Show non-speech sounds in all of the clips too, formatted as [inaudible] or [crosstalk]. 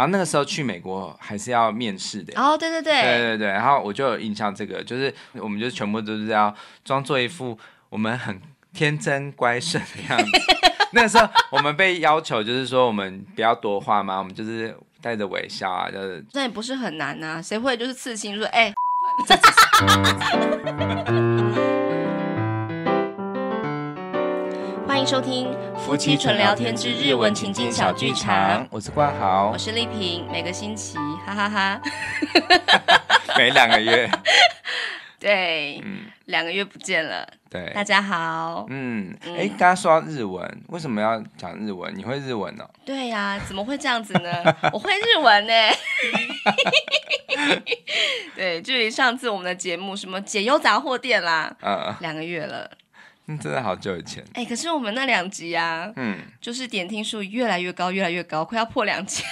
然后那个时候去美国还是要面试的哦，对对对，对对对。然后我就有印象，这个就是我们就全部都是要装作一副我们很天真乖顺的样子。那个时候我们被要求就是说我们不要多话嘛，我们就是带着微笑啊，就是。那也不是很难啊，谁会就是刺青说哎？[laughs] [laughs] [laughs] 欢迎收听夫妻纯聊天之日文情境小剧场。我是冠豪，我是丽萍。每个星期，哈哈哈。[laughs] 每两个月，[laughs] 对，两个月不见了。对，大家好。嗯，哎，刚刚说到日文，为什么要讲日文？你会日文呢？对呀，怎么会这样子呢？[laughs] 我会日文呢。对，就上次我们的节目，什么解忧杂货店啦，嗯，两个月了。真的好久以前，哎，可是我们那两集啊，嗯，就是点听数越来越高，越来越高，快要破两千，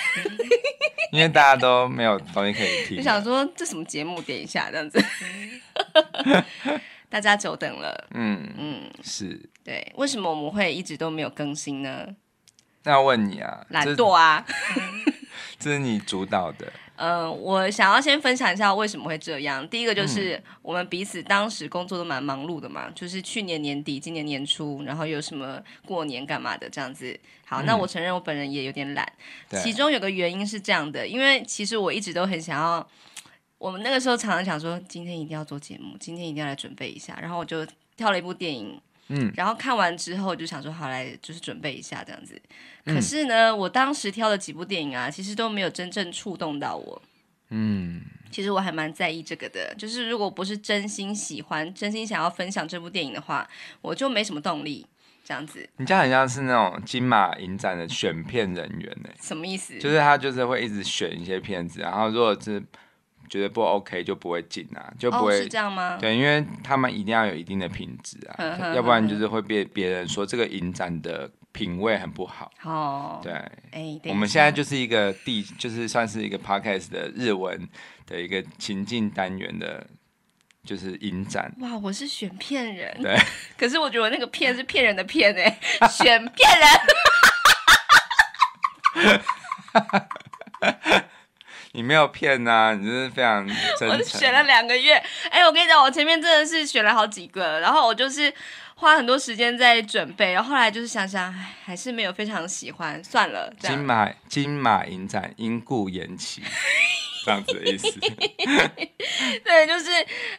[laughs] 因为大家都没有东西可以听，就想说这什么节目点一下这样子，[laughs] 大家久等了，嗯嗯，是，对，为什么我们会一直都没有更新呢？那要问你啊，懒惰啊。[laughs] 这是你主导的。嗯，我想要先分享一下为什么会这样。第一个就是我们彼此当时工作都蛮忙碌的嘛，就是去年年底、今年年初，然后有什么过年干嘛的这样子。好，那我承认我本人也有点懒。其中有个原因是这样的，因为其实我一直都很想要，我们那个时候常常想说，今天一定要做节目，今天一定要来准备一下，然后我就挑了一部电影。嗯，然后看完之后就想说，好来就是准备一下这样子。可是呢，我当时挑了几部电影啊，其实都没有真正触动到我。嗯，其实我还蛮在意这个的，就是如果不是真心喜欢、真心想要分享这部电影的话，我就没什么动力这样子。你这样很像是那种金马影展的选片人员呢？什么意思？就是他就是会一直选一些片子，然后如果是。觉得不 OK 就不会进啊，就不会是这样吗？对，因为他们一定要有一定的品质啊，要不然就是会被别人说这个影展的品味很不好。哦，对，哎，我们现在就是一个第，就是算是一个 Podcast 的日文的一个情境单元的，就是影展。哇，我是选骗人，对，可是我觉得那个骗是骗人的骗哎，[laughs] 选骗人。[laughs] 你没有骗呐，你就是非常 [laughs] 真诚。我选了两个月，哎，我跟你讲，我前面真的是选了好几个，然后我就是花很多时间在准备，然后后来就是想想，还是没有非常喜欢，算了。金马金马银展因故延期，这样子的意思。[laughs] 对，就是。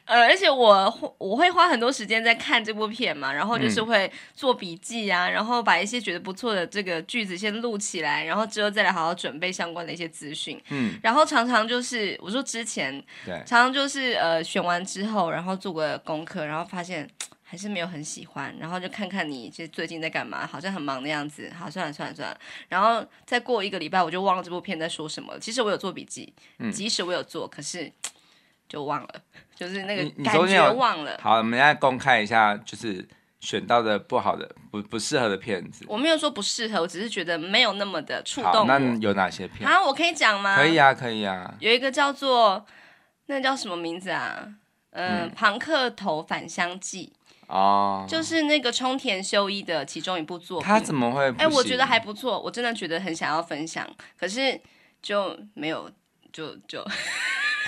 呃，而且我我会花很多时间在看这部片嘛，然后就是会做笔记啊，然后把一些觉得不错的这个句子先录起来，然后之后再来好好准备相关的一些资讯。嗯，然后常常就是我说之前，对，常常就是呃选完之后，然后做个功课，然后发现还是没有很喜欢，然后就看看你其实最近在干嘛，好像很忙的样子，好算了算了算了，然后再过一个礼拜我就忘了这部片在说什么。其实我有做笔记，即使我有做，可是。就忘了，就是那个感觉忘了。好，我们现在公开一下，就是选到的不好的、不不适合的片子。我没有说不适合，我只是觉得没有那么的触动。那有哪些片啊？我可以讲吗？可以啊，可以啊。有一个叫做那叫什么名字啊？嗯，《庞克头返乡记》哦，就是那个冲田修一的其中一部作品。他怎么会？哎，我觉得还不错，我真的觉得很想要分享，可是就没有，就就。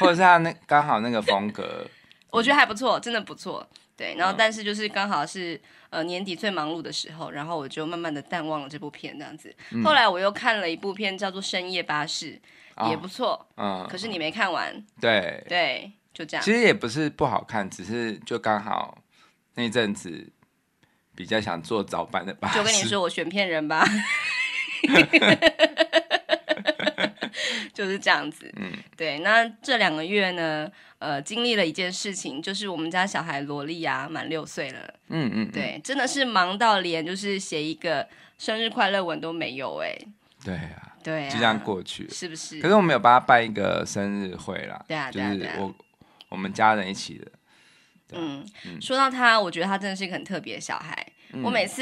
或者是他那刚好那个风格，[laughs] 我觉得还不错，真的不错。对，然后但是就是刚好是呃年底最忙碌的时候，然后我就慢慢的淡忘了这部片这样子。后来我又看了一部片叫做《深夜巴士》，也不错。嗯。可是你没看完。对。对，就这样。其实也不是不好看，只是就刚好那一阵子比较想做早班的吧。就跟你说我选片人吧。就是这样子，嗯，对。那这两个月呢，呃，经历了一件事情，就是我们家小孩萝莉呀满六岁了，嗯嗯，对，真的是忙到连就是写一个生日快乐文都没有，哎，对啊，对，就这样过去，是不是？可是我们有帮他办一个生日会啦，对啊，就是我我们家人一起的，嗯，说到他，我觉得他真的是一个很特别的小孩，我每次。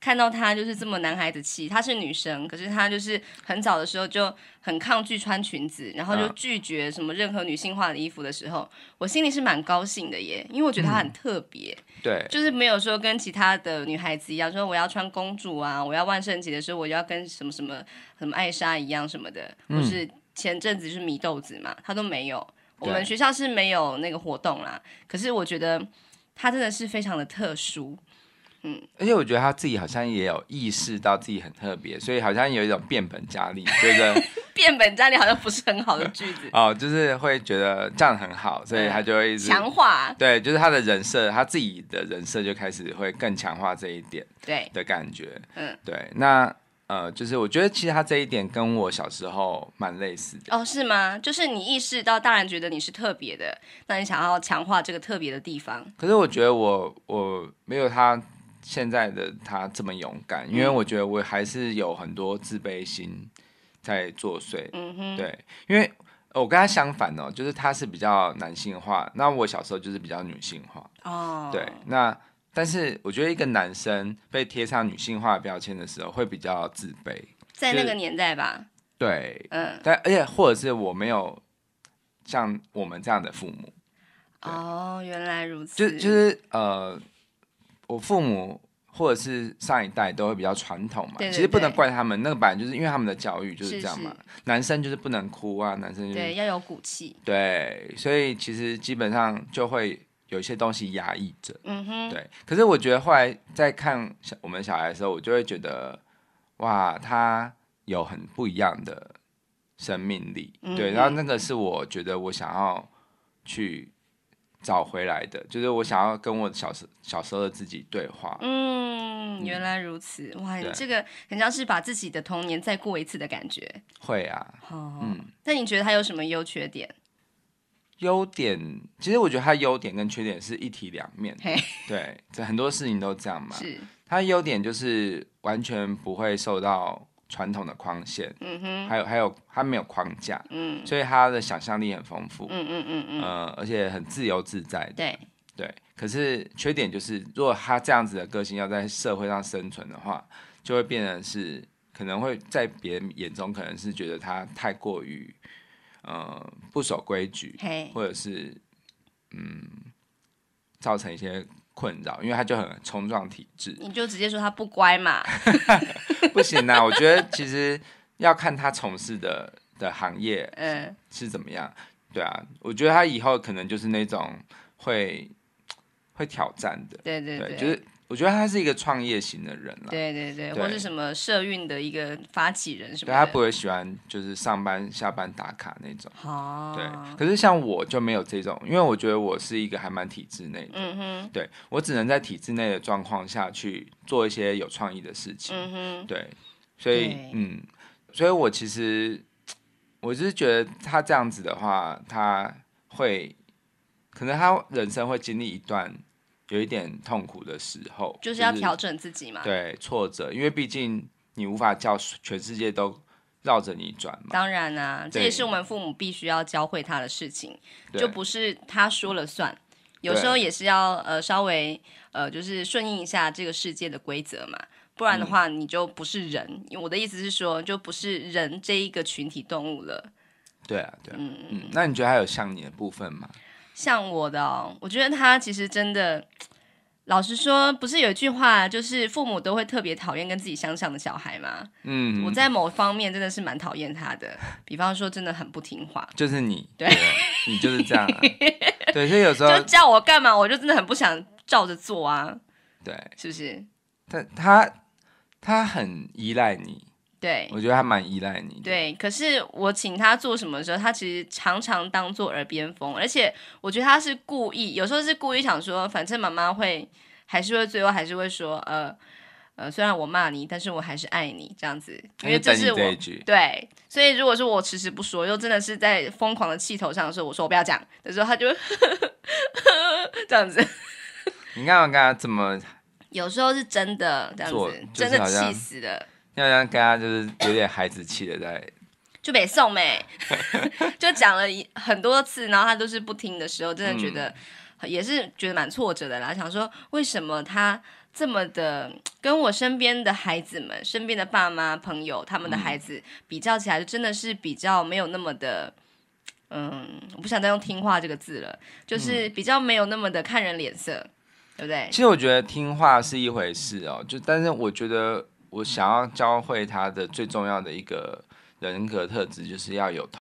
看到她就是这么男孩子气，她是女生，可是她就是很早的时候就很抗拒穿裙子，然后就拒绝什么任何女性化的衣服的时候，我心里是蛮高兴的耶，因为我觉得她很特别，对，就是没有说跟其他的女孩子一样说我要穿公主啊，我要万圣节的时候我要跟什么什么什么艾莎一样什么的，就是前阵子是米豆子嘛，她都没有，我们学校是没有那个活动啦，可是我觉得她真的是非常的特殊。嗯，而且我觉得他自己好像也有意识到自己很特别，所以好像有一种变本加厉，对不对？变本加厉好像不是很好的句子 [laughs] 哦，就是会觉得这样很好，所以他就会强化，对，就是他的人设，他自己的人设就开始会更强化这一点，对的感觉，嗯，对，那呃，就是我觉得其实他这一点跟我小时候蛮类似的哦，是吗？就是你意识到大人觉得你是特别的，那你想要强化这个特别的地方，可是我觉得我我没有他。现在的他这么勇敢，因为我觉得我还是有很多自卑心在作祟。嗯哼，对，因为我跟他相反哦，就是他是比较男性化，那我小时候就是比较女性化。哦，对，那但是我觉得一个男生被贴上女性化标签的时候，会比较自卑，在那个年代吧。对，嗯，但而且或者是我没有像我们这样的父母。哦，原来如此。就就是呃。我父母或者是上一代都会比较传统嘛，其实不能怪他们，那个版就是因为他们的教育就是这样嘛。男生就是不能哭啊，男生对要有骨气。对，所以其实基本上就会有一些东西压抑着。嗯哼。对，可是我觉得后来在看小我们小孩的时候，我就会觉得哇，他有很不一样的生命力。对，然后那个是我觉得我想要去。找回来的，就是我想要跟我小时小时候的自己对话。嗯，原来如此，哇，这个很像是把自己的童年再过一次的感觉。会啊，嗯，那你觉得它有什么优缺点？优点，其实我觉得它优点跟缺点是一体两面对，这很多事情都这样嘛。是，它优点就是完全不会受到。传统的框线，嗯哼，还有还有，他没有框架，嗯，所以他的想象力很丰富，嗯嗯嗯嗯，呃，而且很自由自在的，对对。可是缺点就是，如果他这样子的个性要在社会上生存的话，就会变成是可能会在别人眼中可能是觉得他太过于呃不守规矩，或者是嗯造成一些。困扰，因为他就很冲撞体质。你就直接说他不乖嘛？[laughs] 不行啊，我觉得其实要看他从事的的行业，嗯，是怎么样？对啊，我觉得他以后可能就是那种会会挑战的，对对对，就是。我觉得他是一个创业型的人了，对对对，或者什么社运的一个发起人什么的。对他不会喜欢就是上班下班打卡那种，对。可是像我就没有这种，因为我觉得我是一个还蛮体制内的，嗯哼，对我只能在体制内的状况下去做一些有创意的事情，嗯哼，对，所以嗯，所以我其实，我是觉得他这样子的话，他会可能他人生会经历一段。有一点痛苦的时候，就是要调整自己嘛。对，挫折，因为毕竟你无法叫全世界都绕着你转嘛。当然啊，这也是我们父母必须要教会他的事情，就不是他说了算。有时候也是要呃稍微呃就是顺应一下这个世界的规则嘛，不然的话你就不是人。我的意思是说，就不是人这一个群体动物了。对啊，对啊。嗯嗯。那你觉得还有像你的部分吗？像我的哦，我觉得他其实真的，老实说，不是有一句话就是父母都会特别讨厌跟自己相像的小孩吗？嗯，我在某方面真的是蛮讨厌他的，比方说真的很不听话，就是你，对，你就是这样，啊，[laughs] 对，所以有时候就叫我干嘛，我就真的很不想照着做啊，对，是不是？他他他很依赖你。对，我觉得还蛮依赖你。对，可是我请他做什么的时候，他其实常常当做耳边风，而且我觉得他是故意，有时候是故意想说，反正妈妈会，还是会最后还是会说，呃呃，虽然我骂你，但是我还是爱你这样子，因为这是我对。所以如果说我迟迟不说，又真的是在疯狂的气头上的时候，我说我不要讲的时候，他就 [laughs] 这样子。你看我刚刚怎么？有时候是真的这样子，真的气死了。要让跟他就是有点孩子气的在，就被送没，[laughs] 就讲了一很多次，然后他都是不听的时候，真的觉得也是觉得蛮挫折的啦。想说为什么他这么的跟我身边的孩子们、身边的爸妈、朋友他们的孩子比较起来，就真的是比较没有那么的，嗯，我不想再用听话这个字了，就是比较没有那么的看人脸色，对不对？其实我觉得听话是一回事哦，就但是我觉得。我想要教会他的最重要的一个人格特质，就是要有。